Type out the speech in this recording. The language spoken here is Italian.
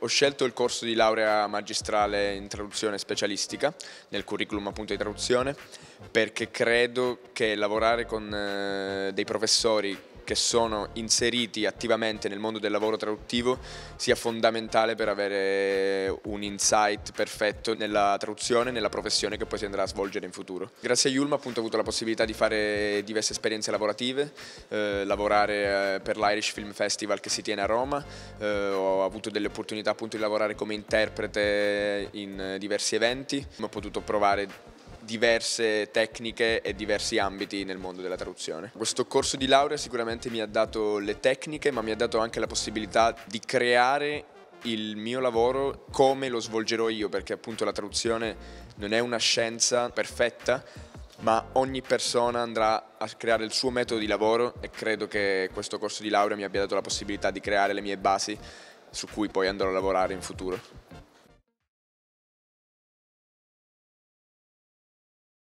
Ho scelto il corso di laurea magistrale in traduzione specialistica, nel curriculum appunto di traduzione, perché credo che lavorare con eh, dei professori che sono inseriti attivamente nel mondo del lavoro traduttivo sia fondamentale per avere un insight perfetto nella traduzione, nella professione che poi si andrà a svolgere in futuro. Grazie a Yulma appunto ho avuto la possibilità di fare diverse esperienze lavorative, eh, lavorare eh, per l'Irish Film Festival che si tiene a Roma, eh, ho avuto delle opportunità appunto di lavorare come interprete in diversi eventi, ho potuto provare diverse tecniche e diversi ambiti nel mondo della traduzione. Questo corso di laurea sicuramente mi ha dato le tecniche ma mi ha dato anche la possibilità di creare il mio lavoro come lo svolgerò io perché appunto la traduzione non è una scienza perfetta ma ogni persona andrà a creare il suo metodo di lavoro e credo che questo corso di laurea mi abbia dato la possibilità di creare le mie basi su cui poi andrò a lavorare in futuro.